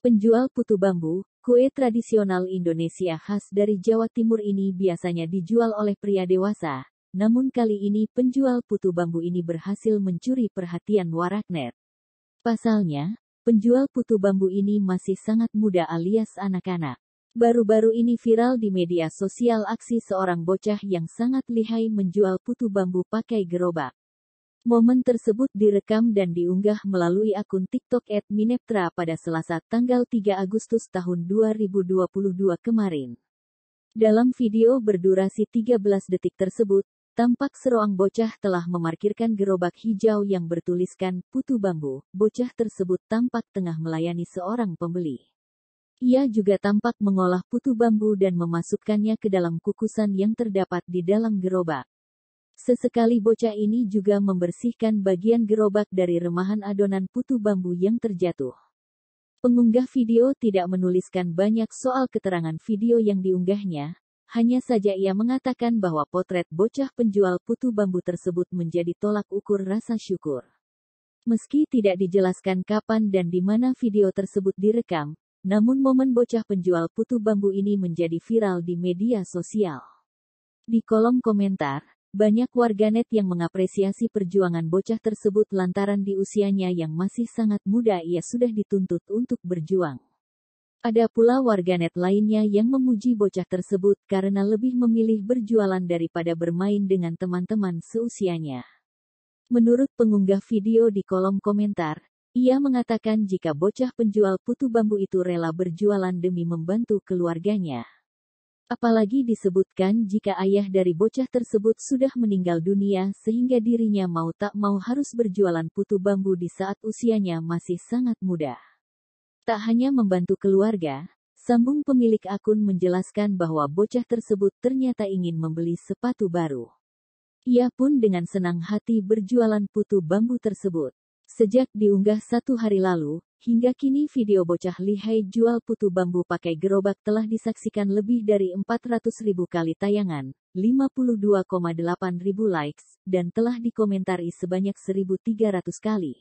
Penjual putu bambu, kue tradisional Indonesia khas dari Jawa Timur ini biasanya dijual oleh pria dewasa. Namun kali ini penjual putu bambu ini berhasil mencuri perhatian warakner. Pasalnya, penjual putu bambu ini masih sangat muda alias anak-anak. Baru-baru ini viral di media sosial aksi seorang bocah yang sangat lihai menjual putu bambu pakai gerobak. Momen tersebut direkam dan diunggah melalui akun TikTok @mineptra pada Selasa tanggal 3 Agustus tahun 2022 kemarin. Dalam video berdurasi 13 detik tersebut, tampak seruang bocah telah memarkirkan gerobak hijau yang bertuliskan Putu Bambu. Bocah tersebut tampak tengah melayani seorang pembeli. Ia juga tampak mengolah putu bambu dan memasukkannya ke dalam kukusan yang terdapat di dalam gerobak. Sesekali bocah ini juga membersihkan bagian gerobak dari remahan adonan putu bambu yang terjatuh. Pengunggah video tidak menuliskan banyak soal keterangan video yang diunggahnya, hanya saja ia mengatakan bahwa potret bocah penjual putu bambu tersebut menjadi tolak ukur rasa syukur. Meski tidak dijelaskan kapan dan di mana video tersebut direkam, namun momen bocah penjual putu bambu ini menjadi viral di media sosial. Di kolom komentar, banyak warganet yang mengapresiasi perjuangan bocah tersebut lantaran di usianya yang masih sangat muda ia sudah dituntut untuk berjuang. Ada pula warganet lainnya yang memuji bocah tersebut karena lebih memilih berjualan daripada bermain dengan teman-teman seusianya. Menurut pengunggah video di kolom komentar, ia mengatakan jika bocah penjual putu bambu itu rela berjualan demi membantu keluarganya. Apalagi disebutkan jika ayah dari bocah tersebut sudah meninggal dunia sehingga dirinya mau tak mau harus berjualan putu bambu di saat usianya masih sangat muda. Tak hanya membantu keluarga, sambung pemilik akun menjelaskan bahwa bocah tersebut ternyata ingin membeli sepatu baru. Ia pun dengan senang hati berjualan putu bambu tersebut. Sejak diunggah satu hari lalu, Hingga kini video bocah lihai jual putu bambu pakai gerobak telah disaksikan lebih dari 400 ribu kali tayangan, 52,8 ribu likes, dan telah dikomentari sebanyak 1.300 kali.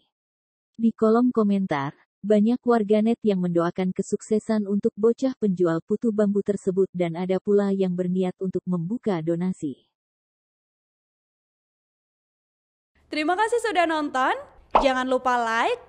Di kolom komentar, banyak warganet yang mendoakan kesuksesan untuk bocah penjual putu bambu tersebut dan ada pula yang berniat untuk membuka donasi. Terima kasih sudah nonton. Jangan lupa like,